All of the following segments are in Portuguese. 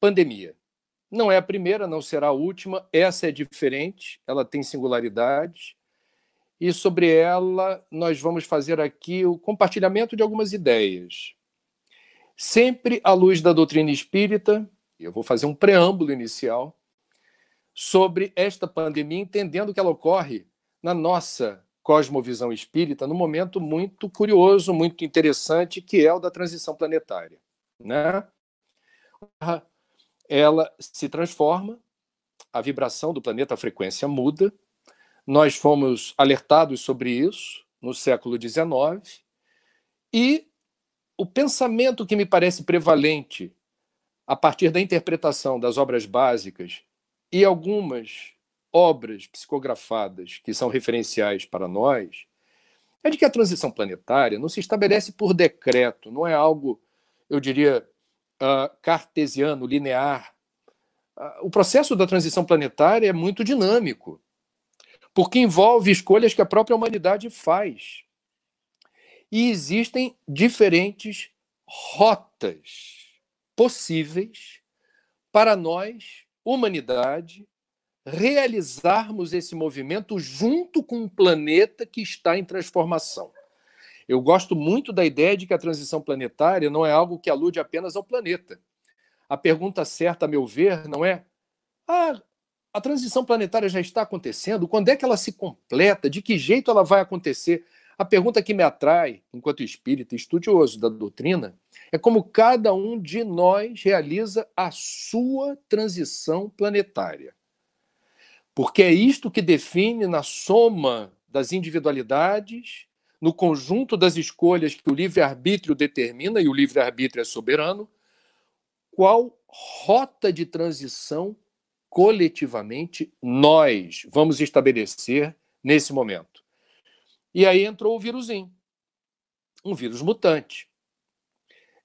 pandemia. Não é a primeira, não será a última, essa é diferente, ela tem singularidade, e sobre ela nós vamos fazer aqui o compartilhamento de algumas ideias. Sempre à luz da doutrina espírita, eu vou fazer um preâmbulo inicial sobre esta pandemia, entendendo que ela ocorre na nossa cosmovisão espírita, num momento muito curioso, muito interessante, que é o da transição planetária. Né? ela se transforma, a vibração do planeta, a frequência muda. Nós fomos alertados sobre isso no século XIX e o pensamento que me parece prevalente a partir da interpretação das obras básicas e algumas obras psicografadas que são referenciais para nós é de que a transição planetária não se estabelece por decreto, não é algo, eu diria, uh, cartesiano, linear. Uh, o processo da transição planetária é muito dinâmico, porque envolve escolhas que a própria humanidade faz. E existem diferentes rotas possíveis para nós, humanidade, realizarmos esse movimento junto com o planeta que está em transformação. Eu gosto muito da ideia de que a transição planetária não é algo que alude apenas ao planeta. A pergunta certa, a meu ver, não é: ah, a transição planetária já está acontecendo? Quando é que ela se completa? De que jeito ela vai acontecer? A pergunta que me atrai, enquanto espírita estudioso da doutrina, é como cada um de nós realiza a sua transição planetária. Porque é isto que define, na soma das individualidades, no conjunto das escolhas que o livre-arbítrio determina, e o livre-arbítrio é soberano, qual rota de transição coletivamente nós vamos estabelecer nesse momento. E aí entrou o vírusinho, um vírus mutante,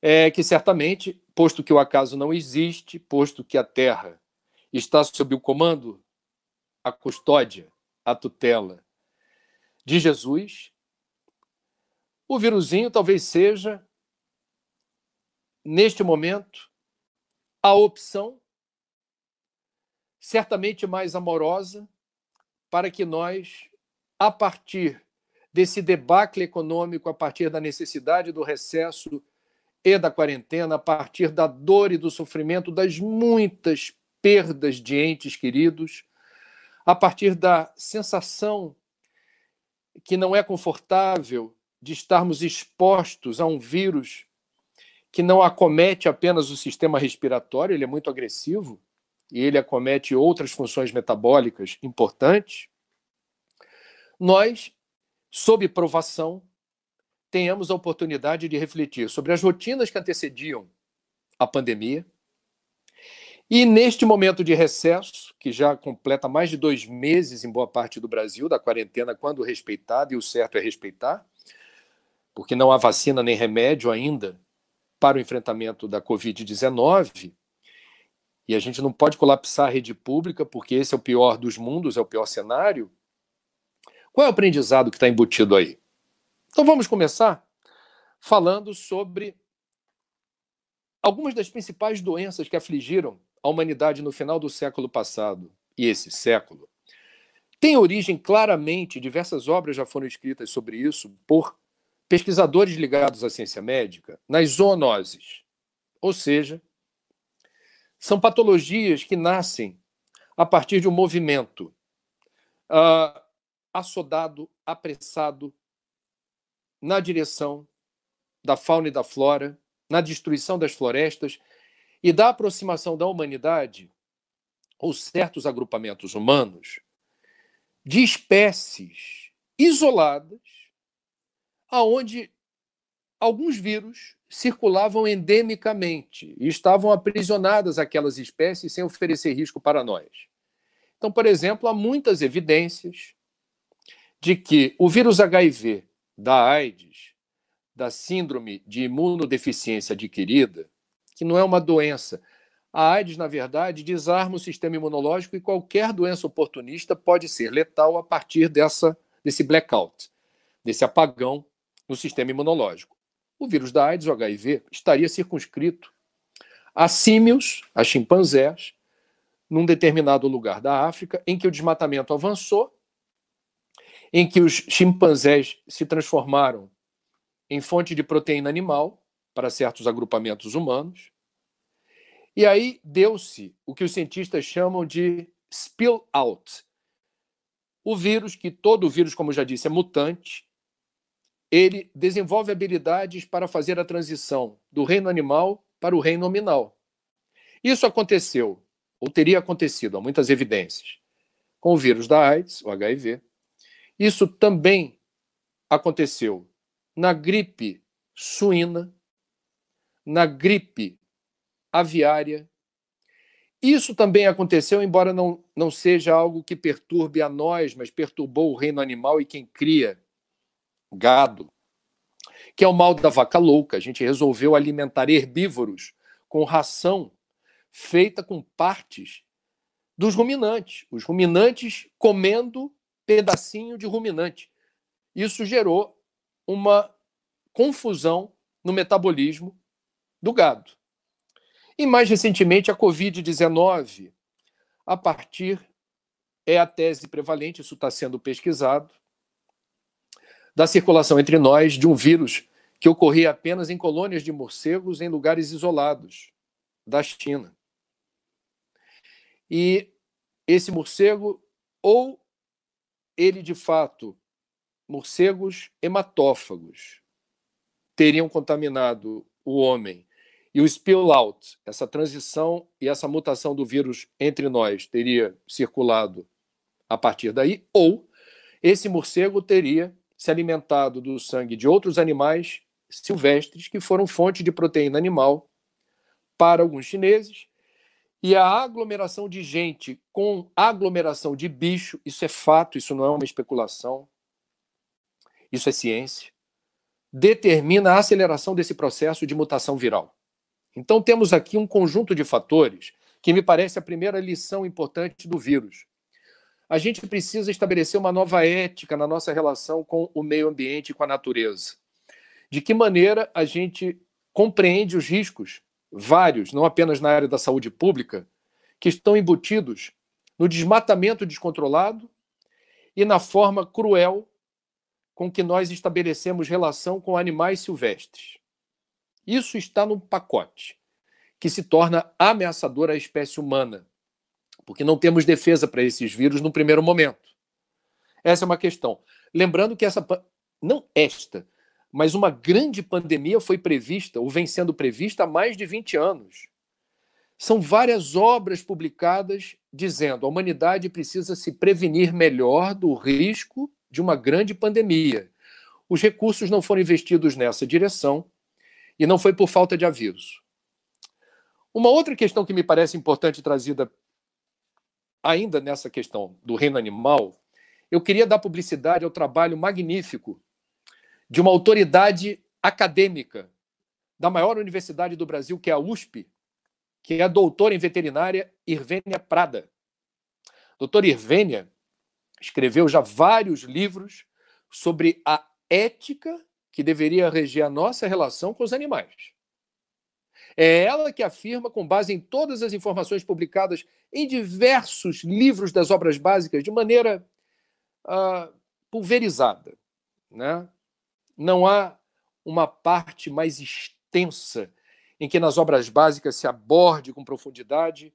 é, que certamente, posto que o acaso não existe, posto que a Terra está sob o comando, a custódia, a tutela de Jesus, o vírusinho talvez seja, neste momento, a opção certamente mais amorosa para que nós, a partir desse debacle econômico, a partir da necessidade do recesso e da quarentena, a partir da dor e do sofrimento das muitas perdas de entes queridos, a partir da sensação que não é confortável de estarmos expostos a um vírus que não acomete apenas o sistema respiratório, ele é muito agressivo e ele acomete outras funções metabólicas importantes, nós, sob provação, tenhamos a oportunidade de refletir sobre as rotinas que antecediam a pandemia. E neste momento de recesso, que já completa mais de dois meses em boa parte do Brasil, da quarentena, quando respeitada, e o certo é respeitar, porque não há vacina nem remédio ainda para o enfrentamento da Covid-19. E a gente não pode colapsar a rede pública, porque esse é o pior dos mundos, é o pior cenário. Qual é o aprendizado que está embutido aí? Então vamos começar falando sobre algumas das principais doenças que afligiram a humanidade no final do século passado e esse século. Tem origem claramente, diversas obras já foram escritas sobre isso por pesquisadores ligados à ciência médica nas zoonoses, ou seja, são patologias que nascem a partir de um movimento uh, assodado, apressado na direção da fauna e da flora, na destruição das florestas e da aproximação da humanidade ou certos agrupamentos humanos de espécies isoladas aonde alguns vírus circulavam endemicamente e estavam aprisionadas aquelas espécies sem oferecer risco para nós. Então, por exemplo, há muitas evidências de que o vírus HIV da AIDS, da síndrome de imunodeficiência adquirida, que não é uma doença, a AIDS, na verdade, desarma o sistema imunológico e qualquer doença oportunista pode ser letal a partir dessa, desse blackout, desse apagão no sistema imunológico. O vírus da AIDS, o HIV, estaria circunscrito a símios, a chimpanzés, num determinado lugar da África, em que o desmatamento avançou, em que os chimpanzés se transformaram em fonte de proteína animal para certos agrupamentos humanos. E aí deu-se o que os cientistas chamam de spill out. O vírus, que todo vírus, como eu já disse, é mutante, ele desenvolve habilidades para fazer a transição do reino animal para o reino nominal. Isso aconteceu, ou teria acontecido, há muitas evidências, com o vírus da AIDS, o HIV. Isso também aconteceu na gripe suína, na gripe aviária. Isso também aconteceu, embora não, não seja algo que perturbe a nós, mas perturbou o reino animal e quem cria gado, que é o mal da vaca louca. A gente resolveu alimentar herbívoros com ração feita com partes dos ruminantes. Os ruminantes comendo pedacinho de ruminante. Isso gerou uma confusão no metabolismo do gado. E mais recentemente, a Covid-19, a partir, é a tese prevalente, isso está sendo pesquisado, da circulação entre nós de um vírus que ocorria apenas em colônias de morcegos em lugares isolados da China. E esse morcego, ou ele de fato, morcegos hematófagos, teriam contaminado o homem. E o spill out, essa transição e essa mutação do vírus entre nós, teria circulado a partir daí, ou esse morcego teria se alimentado do sangue de outros animais silvestres que foram fonte de proteína animal para alguns chineses. E a aglomeração de gente com aglomeração de bicho, isso é fato, isso não é uma especulação, isso é ciência, determina a aceleração desse processo de mutação viral. Então, temos aqui um conjunto de fatores que me parece a primeira lição importante do vírus a gente precisa estabelecer uma nova ética na nossa relação com o meio ambiente e com a natureza. De que maneira a gente compreende os riscos, vários, não apenas na área da saúde pública, que estão embutidos no desmatamento descontrolado e na forma cruel com que nós estabelecemos relação com animais silvestres. Isso está num pacote que se torna ameaçador à espécie humana porque não temos defesa para esses vírus no primeiro momento. Essa é uma questão. Lembrando que essa não esta, mas uma grande pandemia foi prevista ou vem sendo prevista há mais de 20 anos. São várias obras publicadas dizendo a humanidade precisa se prevenir melhor do risco de uma grande pandemia. Os recursos não foram investidos nessa direção e não foi por falta de aviso. Uma outra questão que me parece importante trazida ainda nessa questão do reino animal, eu queria dar publicidade ao trabalho magnífico de uma autoridade acadêmica da maior universidade do Brasil, que é a USP, que é a doutora em veterinária Irvênia Prada. A doutora Irvênia escreveu já vários livros sobre a ética que deveria reger a nossa relação com os animais. É ela que afirma, com base em todas as informações publicadas em diversos livros das obras básicas, de maneira uh, pulverizada. Né? Não há uma parte mais extensa em que nas obras básicas se aborde com profundidade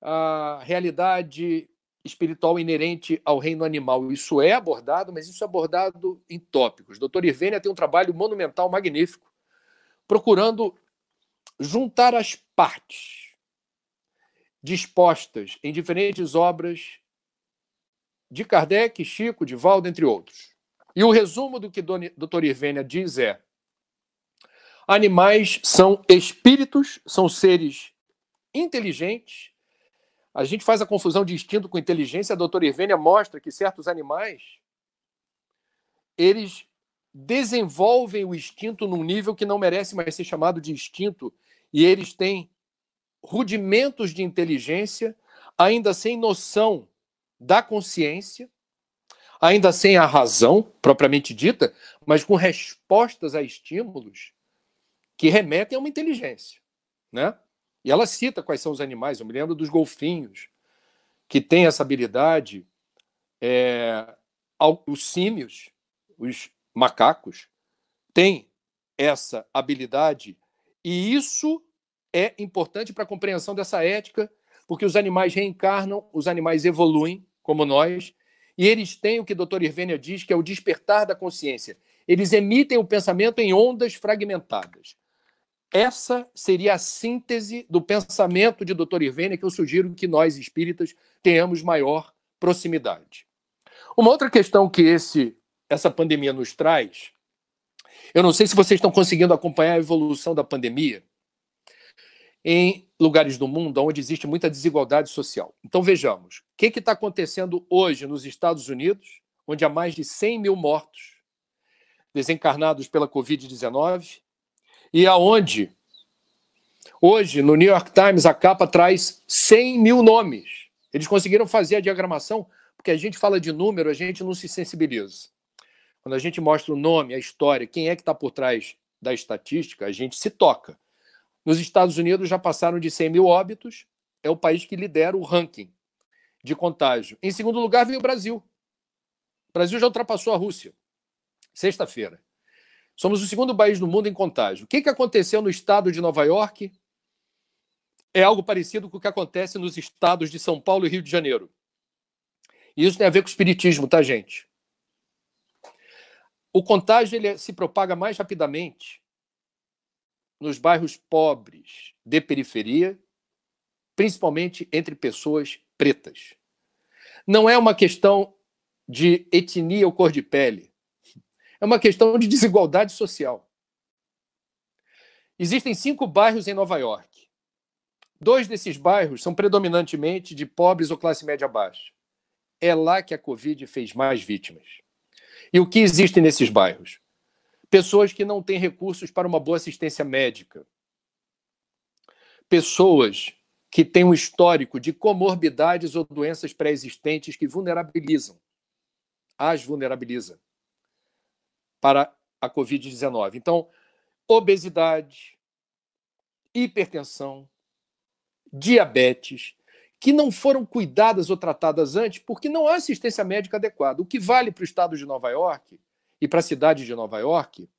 a realidade espiritual inerente ao reino animal. Isso é abordado, mas isso é abordado em tópicos. Dr. Irvênia tem um trabalho monumental, magnífico, procurando juntar as partes dispostas em diferentes obras de Kardec, Chico, Divaldo, entre outros. E o resumo do que Dr. Irvênia diz é: animais são espíritos, são seres inteligentes. A gente faz a confusão de instinto com inteligência. A doutora Irvênia mostra que certos animais eles desenvolvem o instinto num nível que não merece mais ser chamado de instinto, e eles têm rudimentos de inteligência, ainda sem noção da consciência, ainda sem a razão propriamente dita, mas com respostas a estímulos que remetem a uma inteligência, né? E ela cita quais são os animais. Eu me lembro dos golfinhos que têm essa habilidade, é, os símios, os macacos têm essa habilidade e isso é importante para a compreensão dessa ética, porque os animais reencarnam, os animais evoluem, como nós, e eles têm o que o doutor Irvênia diz, que é o despertar da consciência. Eles emitem o pensamento em ondas fragmentadas. Essa seria a síntese do pensamento de doutor Irvênia, que eu sugiro que nós espíritas tenhamos maior proximidade. Uma outra questão que esse, essa pandemia nos traz eu não sei se vocês estão conseguindo acompanhar a evolução da pandemia em lugares do mundo onde existe muita desigualdade social. Então vejamos, o que está acontecendo hoje nos Estados Unidos, onde há mais de 100 mil mortos desencarnados pela Covid-19, e aonde hoje no New York Times a capa traz 100 mil nomes. Eles conseguiram fazer a diagramação, porque a gente fala de número, a gente não se sensibiliza. Quando a gente mostra o nome, a história, quem é que está por trás da estatística, a gente se toca. Nos Estados Unidos já passaram de 100 mil óbitos, é o país que lidera o ranking de contágio. Em segundo lugar, vem o Brasil. O Brasil já ultrapassou a Rússia, sexta-feira. Somos o segundo país do mundo em contágio. O que, que aconteceu no estado de Nova York é algo parecido com o que acontece nos estados de São Paulo e Rio de Janeiro. E isso tem a ver com o espiritismo, tá, gente? O contágio ele é, se propaga mais rapidamente nos bairros pobres de periferia, principalmente entre pessoas pretas. Não é uma questão de etnia ou cor de pele. É uma questão de desigualdade social. Existem cinco bairros em Nova York. Dois desses bairros são predominantemente de pobres ou classe média baixa. É lá que a Covid fez mais vítimas. E o que existe nesses bairros? Pessoas que não têm recursos para uma boa assistência médica. Pessoas que têm um histórico de comorbidades ou doenças pré-existentes que vulnerabilizam, as vulnerabiliza para a Covid-19. Então, obesidade, hipertensão, diabetes, que não foram cuidadas ou tratadas antes, porque não há assistência médica adequada. O que vale para o estado de Nova York e para a cidade de Nova York,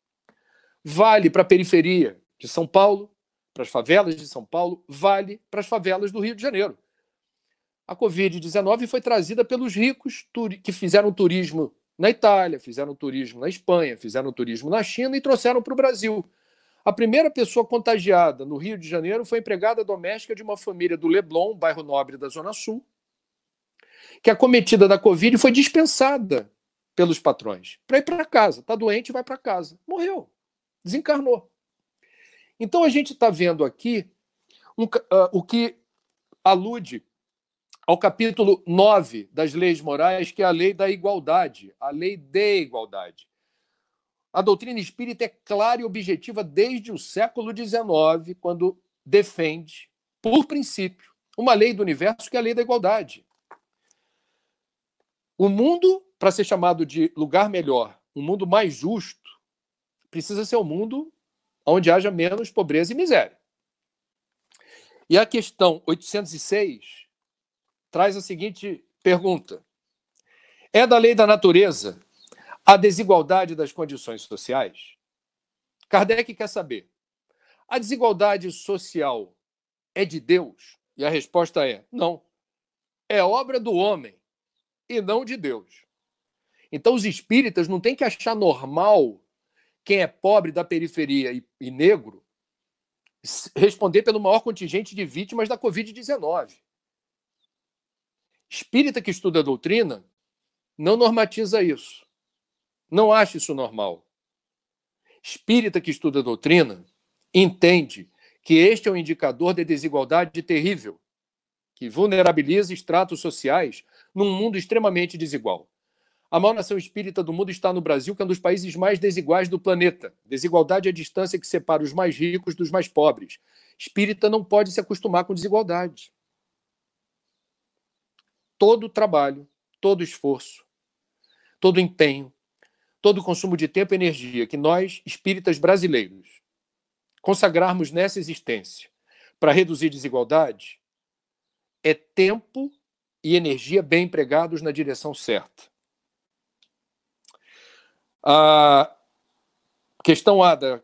vale para a periferia de São Paulo, para as favelas de São Paulo, vale para as favelas do Rio de Janeiro. A Covid-19 foi trazida pelos ricos que fizeram turismo na Itália, fizeram turismo na Espanha, fizeram turismo na China e trouxeram para o Brasil. A primeira pessoa contagiada no Rio de Janeiro foi empregada doméstica de uma família do Leblon, bairro nobre da Zona Sul, que acometida da Covid foi dispensada pelos patrões para ir para casa. Está doente, vai para casa. Morreu, desencarnou. Então a gente está vendo aqui um, uh, o que alude ao capítulo 9 das leis morais, que é a lei da igualdade, a lei de igualdade. A doutrina espírita é clara e objetiva desde o século XIX, quando defende, por princípio, uma lei do universo que é a lei da igualdade. O mundo, para ser chamado de lugar melhor, um mundo mais justo, precisa ser um mundo onde haja menos pobreza e miséria. E a questão 806 traz a seguinte pergunta: É da lei da natureza a desigualdade das condições sociais. Kardec quer saber: a desigualdade social é de Deus? E a resposta é: não. É obra do homem e não de Deus. Então, os espíritas não têm que achar normal quem é pobre da periferia e, e negro responder pelo maior contingente de vítimas da Covid-19. Espírita que estuda a doutrina não normatiza isso não acha isso normal. Espírita que estuda doutrina entende que este é um indicador de desigualdade terrível, que vulnerabiliza estratos sociais num mundo extremamente desigual. A maior nação espírita do mundo está no Brasil, que é um dos países mais desiguais do planeta. Desigualdade é a distância que separa os mais ricos dos mais pobres. Espírita não pode se acostumar com desigualdade. Todo trabalho, todo esforço, todo empenho, todo o consumo de tempo e energia que nós, espíritas brasileiros, consagrarmos nessa existência para reduzir desigualdade é tempo e energia bem empregados na direção certa. A questão A da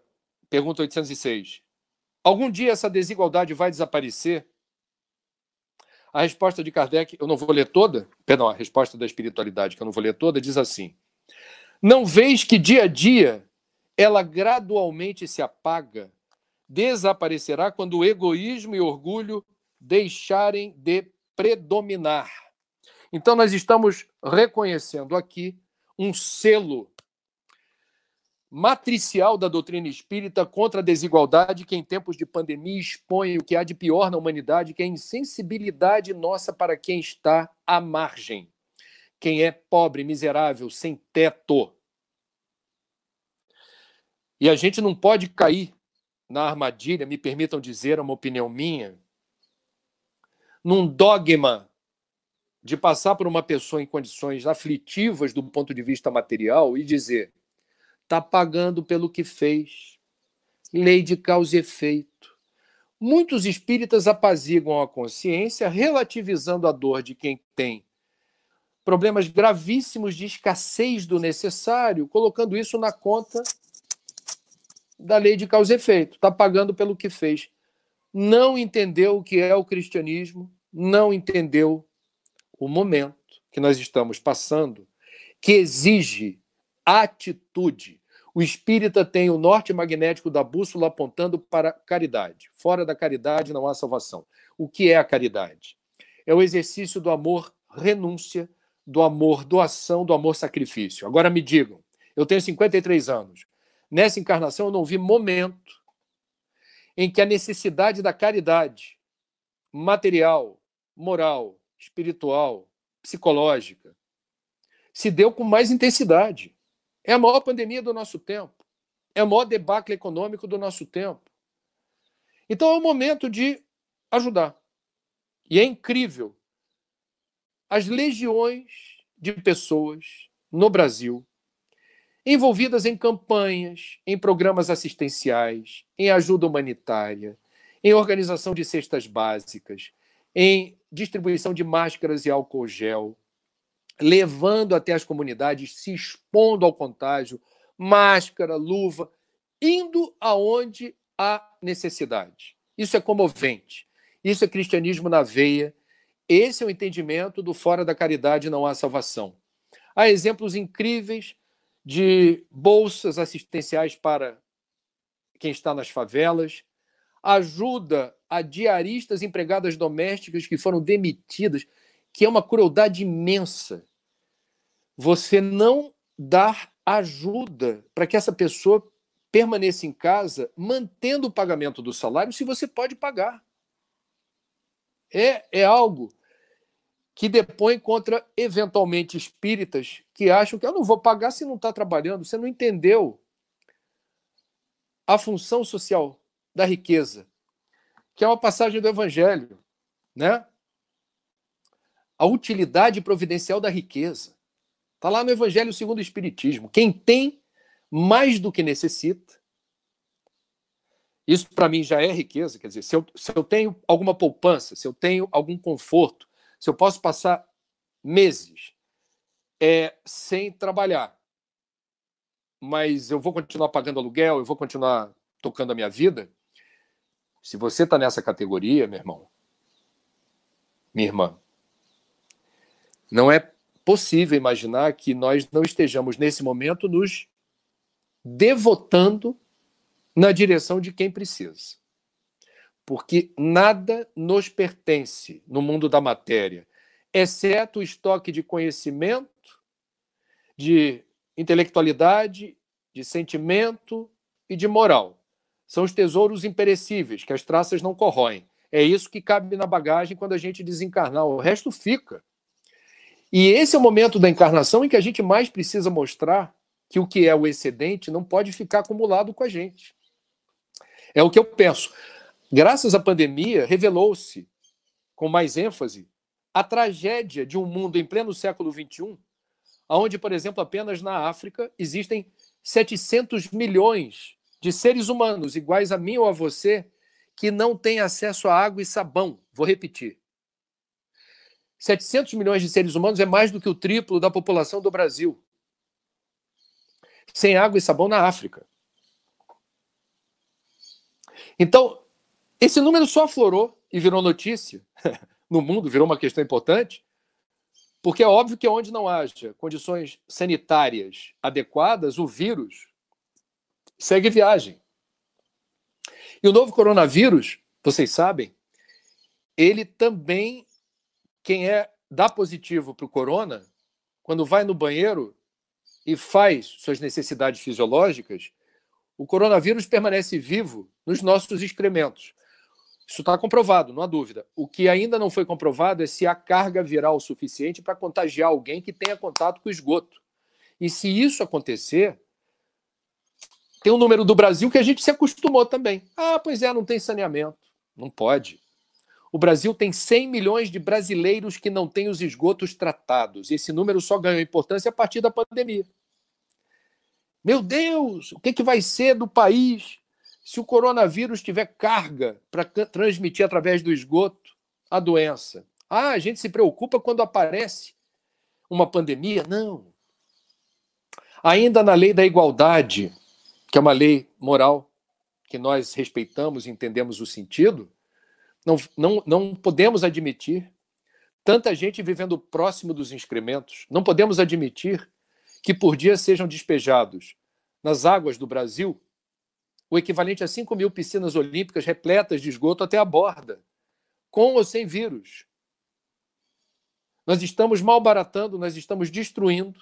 pergunta 806. Algum dia essa desigualdade vai desaparecer? A resposta de Kardec, eu não vou ler toda, perdão, a resposta da espiritualidade, que eu não vou ler toda, diz assim: não vês que dia a dia ela gradualmente se apaga, desaparecerá quando o egoísmo e o orgulho deixarem de predominar. Então, nós estamos reconhecendo aqui um selo matricial da doutrina espírita contra a desigualdade que, em tempos de pandemia, expõe o que há de pior na humanidade, que é a insensibilidade nossa para quem está à margem quem é pobre, miserável, sem teto. E a gente não pode cair na armadilha, me permitam dizer, é uma opinião minha, num dogma de passar por uma pessoa em condições aflitivas do ponto de vista material e dizer: está pagando pelo que fez, lei de causa e efeito. Muitos espíritas apaziguam a consciência, relativizando a dor de quem tem problemas gravíssimos de escassez do necessário, colocando isso na conta da lei de causa e efeito. Está pagando pelo que fez. Não entendeu o que é o cristianismo, não entendeu o momento que nós estamos passando, que exige atitude. O espírita tem o norte magnético da bússola apontando para caridade. Fora da caridade não há salvação. O que é a caridade? É o exercício do amor renúncia do amor doação, do amor sacrifício. Agora me digam, eu tenho 53 anos. Nessa encarnação eu não vi momento em que a necessidade da caridade material, moral, espiritual, psicológica se deu com mais intensidade. É a maior pandemia do nosso tempo. É o maior debacle econômico do nosso tempo. Então é o momento de ajudar. E é incrível as legiões de pessoas no Brasil envolvidas em campanhas, em programas assistenciais, em ajuda humanitária, em organização de cestas básicas, em distribuição de máscaras e álcool gel, levando até as comunidades, se expondo ao contágio, máscara, luva, indo aonde há necessidade. Isso é comovente. Isso é cristianismo na veia. Esse é o entendimento do fora da caridade não há salvação. Há exemplos incríveis de bolsas assistenciais para quem está nas favelas, ajuda a diaristas empregadas domésticas que foram demitidas, que é uma crueldade imensa. Você não dar ajuda para que essa pessoa permaneça em casa, mantendo o pagamento do salário, se você pode pagar. É, é algo que depõe contra, eventualmente, espíritas que acham que eu não vou pagar se não está trabalhando. Você não entendeu a função social da riqueza, que é uma passagem do Evangelho, né? A utilidade providencial da riqueza. Está lá no Evangelho segundo o Espiritismo. Quem tem mais do que necessita, isso para mim já é riqueza. Quer dizer, se eu, se eu tenho alguma poupança, se eu tenho algum conforto, se eu posso passar meses é, sem trabalhar, mas eu vou continuar pagando aluguel, eu vou continuar tocando a minha vida. Se você está nessa categoria, meu irmão, minha irmã, não é possível imaginar que nós não estejamos nesse momento nos devotando na direção de quem precisa porque nada nos pertence no mundo da matéria, exceto o estoque de conhecimento, de intelectualidade, de sentimento e de moral. São os tesouros imperecíveis que as traças não corroem. É isso que cabe na bagagem quando a gente desencarnar, o resto fica. E esse é o momento da encarnação em que a gente mais precisa mostrar que o que é o excedente não pode ficar acumulado com a gente. É o que eu penso. Graças à pandemia, revelou-se, com mais ênfase, a tragédia de um mundo em pleno século XXI, onde, por exemplo, apenas na África existem 700 milhões de seres humanos iguais a mim ou a você que não têm acesso a água e sabão. Vou repetir. 700 milhões de seres humanos é mais do que o triplo da população do Brasil. Sem água e sabão na África. Então, esse número só aflorou e virou notícia no mundo, virou uma questão importante, porque é óbvio que onde não haja condições sanitárias adequadas, o vírus segue viagem. E o novo coronavírus, vocês sabem, ele também, quem é dá positivo para o corona, quando vai no banheiro e faz suas necessidades fisiológicas, o coronavírus permanece vivo nos nossos excrementos. Isso está comprovado, não há dúvida. O que ainda não foi comprovado é se há carga viral suficiente para contagiar alguém que tenha contato com esgoto. E se isso acontecer, tem um número do Brasil que a gente se acostumou também. Ah, pois é, não tem saneamento. Não pode. O Brasil tem 100 milhões de brasileiros que não têm os esgotos tratados. Esse número só ganhou importância a partir da pandemia. Meu Deus, o que, que vai ser do país se o coronavírus tiver carga para transmitir através do esgoto a doença. Ah, a gente se preocupa quando aparece uma pandemia? Não. Ainda na lei da igualdade, que é uma lei moral que nós respeitamos e entendemos o sentido, não, não, não podemos admitir tanta gente vivendo próximo dos excrementos. Não podemos admitir que por dia sejam despejados nas águas do Brasil o equivalente a 5 mil piscinas olímpicas repletas de esgoto até a borda, com ou sem vírus. Nós estamos malbaratando, nós estamos destruindo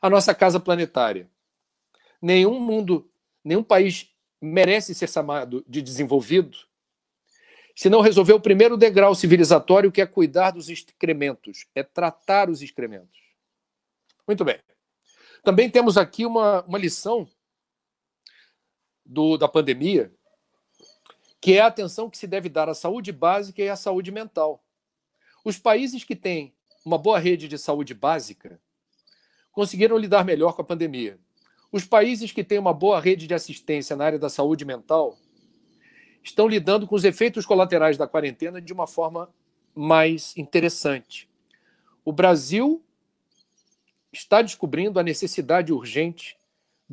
a nossa casa planetária. Nenhum mundo, nenhum país merece ser chamado de desenvolvido se não resolver o primeiro degrau civilizatório, que é cuidar dos excrementos, é tratar os excrementos. Muito bem. Também temos aqui uma, uma lição do, da pandemia, que é a atenção que se deve dar à saúde básica e à saúde mental. Os países que têm uma boa rede de saúde básica conseguiram lidar melhor com a pandemia. Os países que têm uma boa rede de assistência na área da saúde mental estão lidando com os efeitos colaterais da quarentena de uma forma mais interessante. O Brasil está descobrindo a necessidade urgente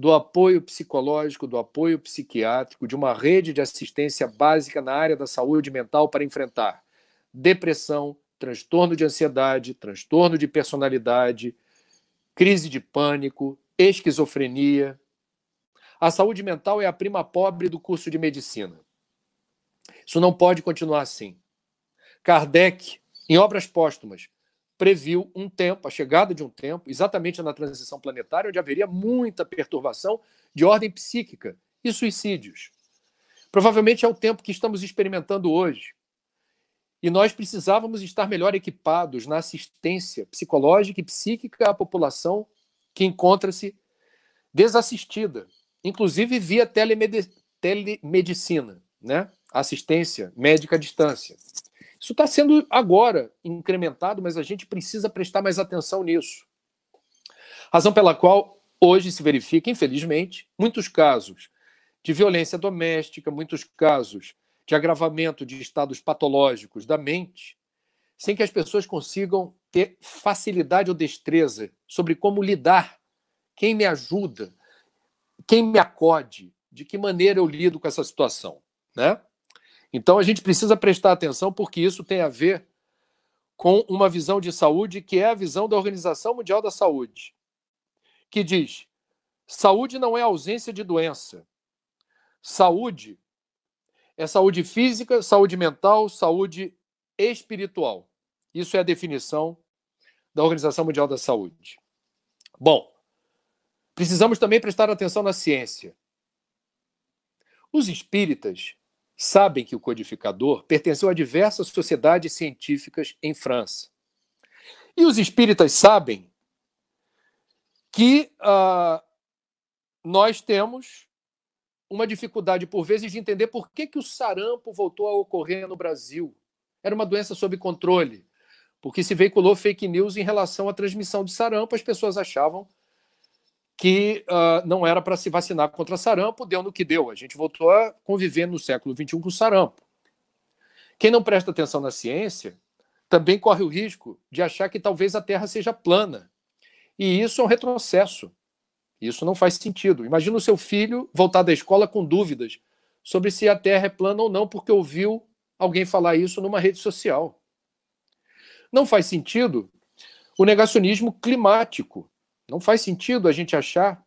do apoio psicológico, do apoio psiquiátrico, de uma rede de assistência básica na área da saúde mental para enfrentar depressão, transtorno de ansiedade, transtorno de personalidade, crise de pânico, esquizofrenia. A saúde mental é a prima pobre do curso de medicina. Isso não pode continuar assim. Kardec, em obras póstumas, previu um tempo, a chegada de um tempo, exatamente na transição planetária, onde haveria muita perturbação de ordem psíquica e suicídios. Provavelmente é o tempo que estamos experimentando hoje. E nós precisávamos estar melhor equipados na assistência psicológica e psíquica à população que encontra-se desassistida, inclusive via telemedicina, né? assistência médica à distância. Isso está sendo agora incrementado, mas a gente precisa prestar mais atenção nisso. Razão pela qual hoje se verifica, infelizmente, muitos casos de violência doméstica, muitos casos de agravamento de estados patológicos da mente, sem que as pessoas consigam ter facilidade ou destreza sobre como lidar, quem me ajuda, quem me acode, de que maneira eu lido com essa situação, né? Então a gente precisa prestar atenção porque isso tem a ver com uma visão de saúde que é a visão da Organização Mundial da Saúde, que diz: saúde não é ausência de doença. Saúde é saúde física, saúde mental, saúde espiritual. Isso é a definição da Organização Mundial da Saúde. Bom, precisamos também prestar atenção na ciência. Os espíritas sabem que o codificador pertenceu a diversas sociedades científicas em França. E os espíritas sabem que uh, nós temos uma dificuldade, por vezes, de entender por que, que o sarampo voltou a ocorrer no Brasil. Era uma doença sob controle, porque se veiculou fake news em relação à transmissão de sarampo, as pessoas achavam que uh, não era para se vacinar contra sarampo, deu no que deu. A gente voltou a conviver no século XXI com sarampo. Quem não presta atenção na ciência também corre o risco de achar que talvez a Terra seja plana. E isso é um retrocesso. Isso não faz sentido. Imagina o seu filho voltar da escola com dúvidas sobre se a Terra é plana ou não, porque ouviu alguém falar isso numa rede social. Não faz sentido o negacionismo climático, não faz sentido a gente achar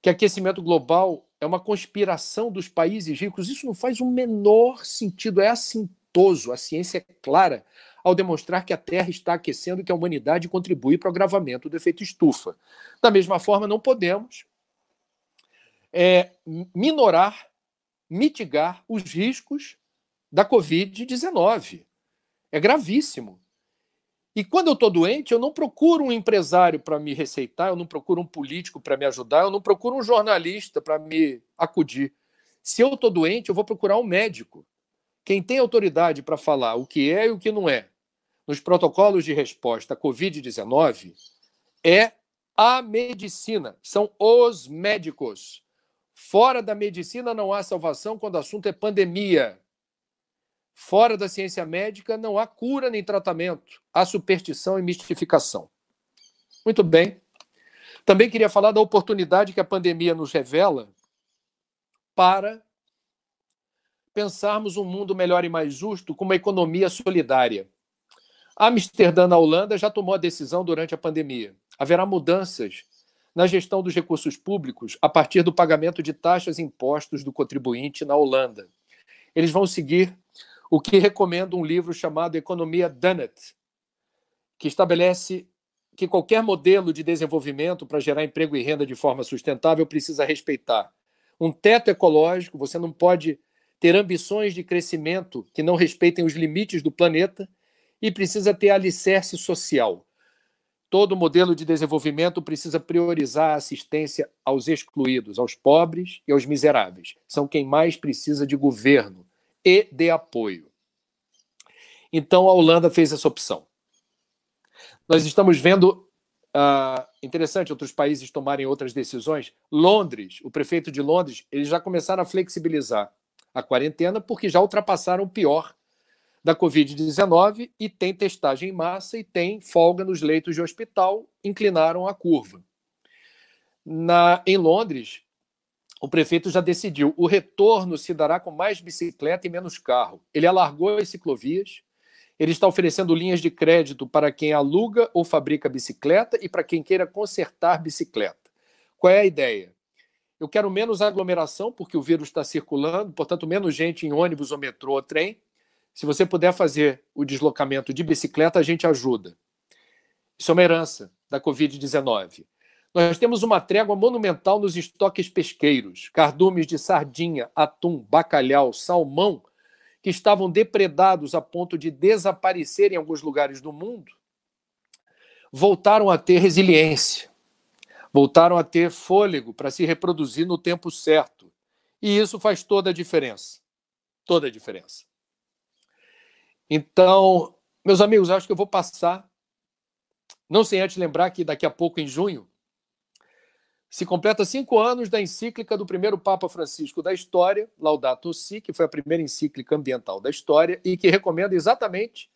que aquecimento global é uma conspiração dos países ricos. Isso não faz o menor sentido. É assintoso. A ciência é clara ao demonstrar que a Terra está aquecendo e que a humanidade contribui para o agravamento do efeito estufa. Da mesma forma, não podemos é, minorar, mitigar os riscos da Covid-19. É gravíssimo. E quando eu estou doente, eu não procuro um empresário para me receitar, eu não procuro um político para me ajudar, eu não procuro um jornalista para me acudir. Se eu estou doente, eu vou procurar um médico. Quem tem autoridade para falar o que é e o que não é nos protocolos de resposta à Covid-19 é a medicina, são os médicos. Fora da medicina não há salvação quando o assunto é pandemia. Fora da ciência médica, não há cura nem tratamento, há superstição e mistificação. Muito bem. Também queria falar da oportunidade que a pandemia nos revela para pensarmos um mundo melhor e mais justo com uma economia solidária. Amsterdã, na Holanda, já tomou a decisão durante a pandemia. Haverá mudanças na gestão dos recursos públicos a partir do pagamento de taxas e impostos do contribuinte na Holanda. Eles vão seguir o que recomendo um livro chamado Economia Dunnett, que estabelece que qualquer modelo de desenvolvimento para gerar emprego e renda de forma sustentável precisa respeitar um teto ecológico, você não pode ter ambições de crescimento que não respeitem os limites do planeta e precisa ter alicerce social. Todo modelo de desenvolvimento precisa priorizar a assistência aos excluídos, aos pobres e aos miseráveis. São quem mais precisa de governo e de apoio. Então a Holanda fez essa opção. Nós estamos vendo uh, interessante outros países tomarem outras decisões. Londres, o prefeito de Londres, eles já começaram a flexibilizar a quarentena porque já ultrapassaram o pior da Covid-19 e tem testagem em massa e tem folga nos leitos de hospital, inclinaram a curva. Na, em Londres, o prefeito já decidiu. O retorno se dará com mais bicicleta e menos carro. Ele alargou as ciclovias, ele está oferecendo linhas de crédito para quem aluga ou fabrica bicicleta e para quem queira consertar bicicleta. Qual é a ideia? Eu quero menos aglomeração, porque o vírus está circulando, portanto, menos gente em ônibus ou metrô ou trem. Se você puder fazer o deslocamento de bicicleta, a gente ajuda. Isso é uma herança da Covid-19. Nós temos uma trégua monumental nos estoques pesqueiros, cardumes de sardinha, atum, bacalhau, salmão, que estavam depredados a ponto de desaparecer em alguns lugares do mundo, voltaram a ter resiliência, voltaram a ter fôlego para se reproduzir no tempo certo. E isso faz toda a diferença. Toda a diferença. Então, meus amigos, acho que eu vou passar. Não sem antes lembrar que daqui a pouco, em junho, se completa cinco anos da encíclica do primeiro Papa Francisco da história, Laudato Si, que foi a primeira encíclica ambiental da história e que recomenda exatamente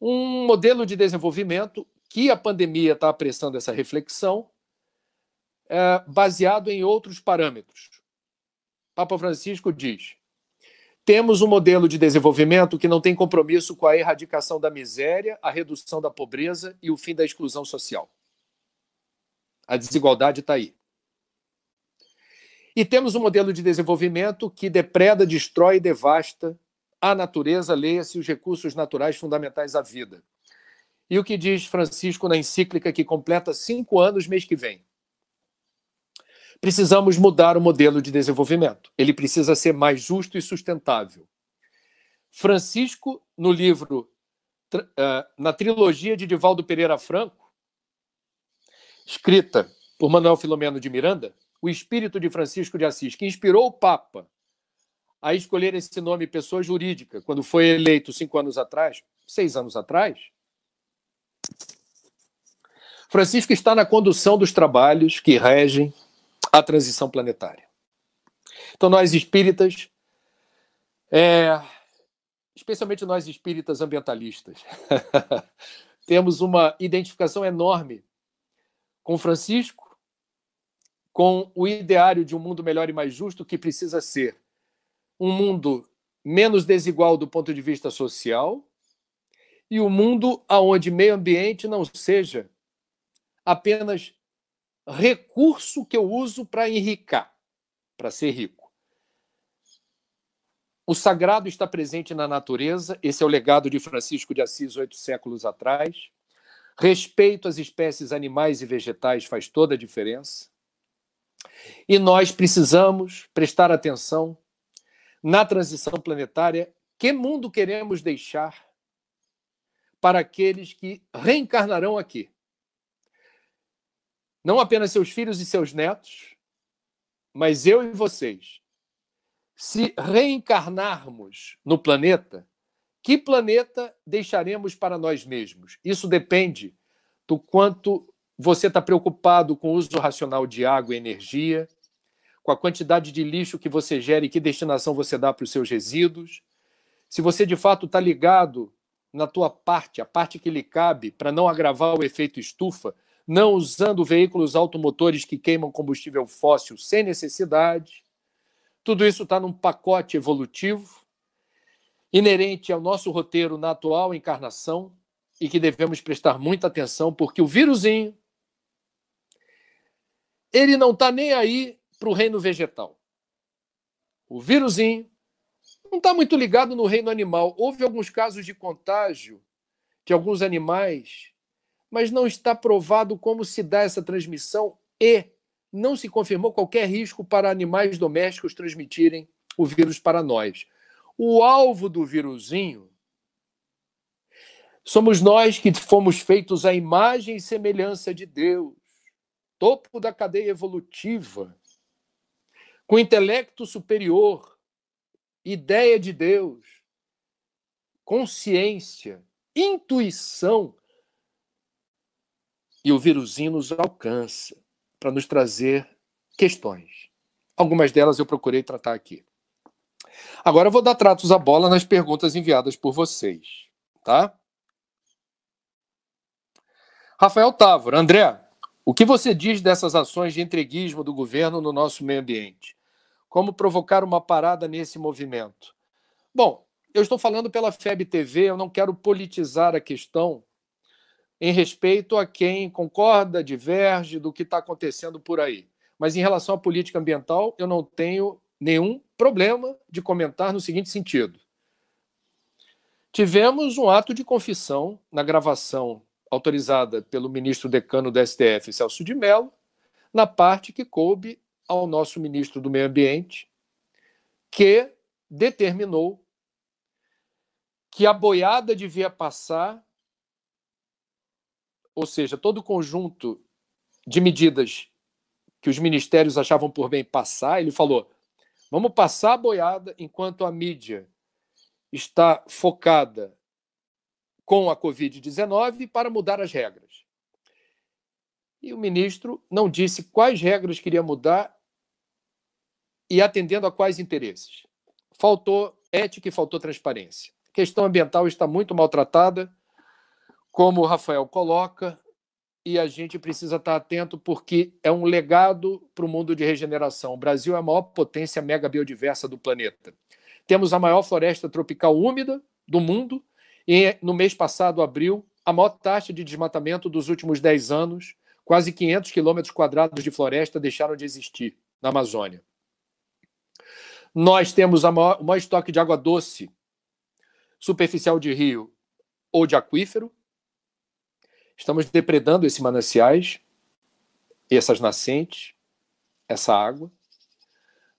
um modelo de desenvolvimento que a pandemia está apressando essa reflexão, é, baseado em outros parâmetros. Papa Francisco diz: temos um modelo de desenvolvimento que não tem compromisso com a erradicação da miséria, a redução da pobreza e o fim da exclusão social. A desigualdade está aí. E temos um modelo de desenvolvimento que depreda, destrói e devasta a natureza, leia-se os recursos naturais fundamentais à vida. E o que diz Francisco na encíclica que completa cinco anos mês que vem? Precisamos mudar o modelo de desenvolvimento. Ele precisa ser mais justo e sustentável. Francisco, no livro, eh, na trilogia de Divaldo Pereira Franco, escrita por Manuel Filomeno de Miranda, o espírito de Francisco de Assis, que inspirou o Papa a escolher esse nome pessoa jurídica, quando foi eleito cinco anos atrás, seis anos atrás, Francisco está na condução dos trabalhos que regem a transição planetária. Então, nós espíritas, é, especialmente nós espíritas ambientalistas, temos uma identificação enorme com Francisco, com o ideário de um mundo melhor e mais justo que precisa ser um mundo menos desigual do ponto de vista social e um mundo aonde meio ambiente não seja apenas recurso que eu uso para enricar, para ser rico. O sagrado está presente na natureza, esse é o legado de Francisco de Assis oito séculos atrás. Respeito às espécies animais e vegetais faz toda a diferença. E nós precisamos prestar atenção na transição planetária. Que mundo queremos deixar para aqueles que reencarnarão aqui? Não apenas seus filhos e seus netos, mas eu e vocês. Se reencarnarmos no planeta, que planeta deixaremos para nós mesmos? Isso depende do quanto você está preocupado com o uso racional de água e energia, com a quantidade de lixo que você gera e que destinação você dá para os seus resíduos. Se você de fato está ligado na tua parte, a parte que lhe cabe, para não agravar o efeito estufa, não usando veículos automotores que queimam combustível fóssil sem necessidade. Tudo isso está num pacote evolutivo inerente ao nosso roteiro na atual encarnação e que devemos prestar muita atenção, porque o vírusinho ele não está nem aí para o reino vegetal. O vírusinho não está muito ligado no reino animal. Houve alguns casos de contágio de alguns animais, mas não está provado como se dá essa transmissão e não se confirmou qualquer risco para animais domésticos transmitirem o vírus para nós. O alvo do vírusinho somos nós que fomos feitos à imagem e semelhança de Deus, topo da cadeia evolutiva, com intelecto superior, ideia de Deus, consciência, intuição. E o vírusinho nos alcança para nos trazer questões. Algumas delas eu procurei tratar aqui. Agora eu vou dar tratos à bola nas perguntas enviadas por vocês, tá? Rafael Távora, André, o que você diz dessas ações de entreguismo do governo no nosso meio ambiente? Como provocar uma parada nesse movimento? Bom, eu estou falando pela FEB TV, eu não quero politizar a questão em respeito a quem concorda, diverge do que está acontecendo por aí. Mas em relação à política ambiental, eu não tenho nenhum problema de comentar no seguinte sentido. Tivemos um ato de confissão na gravação autorizada pelo ministro decano do STF, Celso de Mello, na parte que coube ao nosso ministro do Meio Ambiente, que determinou que a boiada devia passar, ou seja, todo o conjunto de medidas que os ministérios achavam por bem passar, ele falou: Vamos passar a boiada enquanto a mídia está focada com a Covid-19 para mudar as regras. E o ministro não disse quais regras queria mudar e atendendo a quais interesses. Faltou ética e faltou transparência. A questão ambiental está muito maltratada, como o Rafael coloca, e a gente precisa estar atento porque é um legado para o mundo de regeneração. O Brasil é a maior potência mega biodiversa do planeta. Temos a maior floresta tropical úmida do mundo e no mês passado, abril, a maior taxa de desmatamento dos últimos 10 anos. Quase 500 quilômetros quadrados de floresta deixaram de existir na Amazônia. Nós temos maior, o maior estoque de água doce superficial de rio ou de aquífero Estamos depredando esses mananciais, essas nascentes, essa água.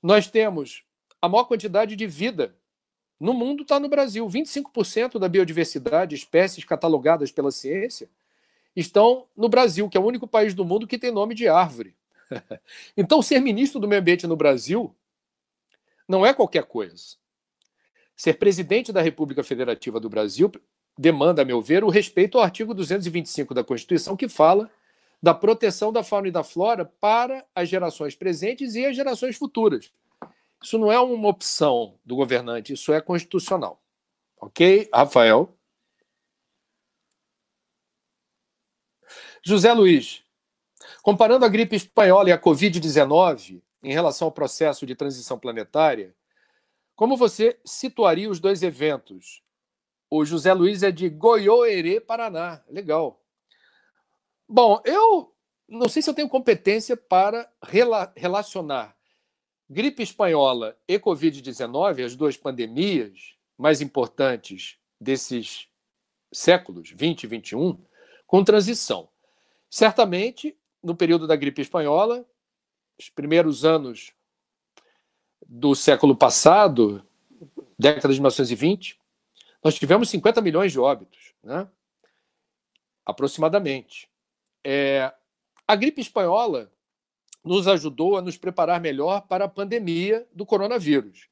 Nós temos a maior quantidade de vida no mundo está no Brasil. 25% da biodiversidade, espécies catalogadas pela ciência, estão no Brasil, que é o único país do mundo que tem nome de árvore. então, ser ministro do meio ambiente no Brasil não é qualquer coisa. Ser presidente da República Federativa do Brasil demanda, a meu ver, o respeito ao artigo 225 da Constituição, que fala da proteção da fauna e da flora para as gerações presentes e as gerações futuras. Isso não é uma opção do governante, isso é constitucional. Ok, Rafael? José Luiz, comparando a gripe espanhola e a Covid-19 em relação ao processo de transição planetária, como você situaria os dois eventos? O José Luiz é de Goiôerê, Paraná. Legal. Bom, eu não sei se eu tenho competência para rela relacionar gripe espanhola e Covid-19, as duas pandemias mais importantes desses séculos 20 e 21, com transição. Certamente, no período da gripe espanhola, os primeiros anos do século passado, década de 1920, nós tivemos 50 milhões de óbitos, né? aproximadamente. É, a gripe espanhola nos ajudou a nos preparar melhor para a pandemia do coronavírus.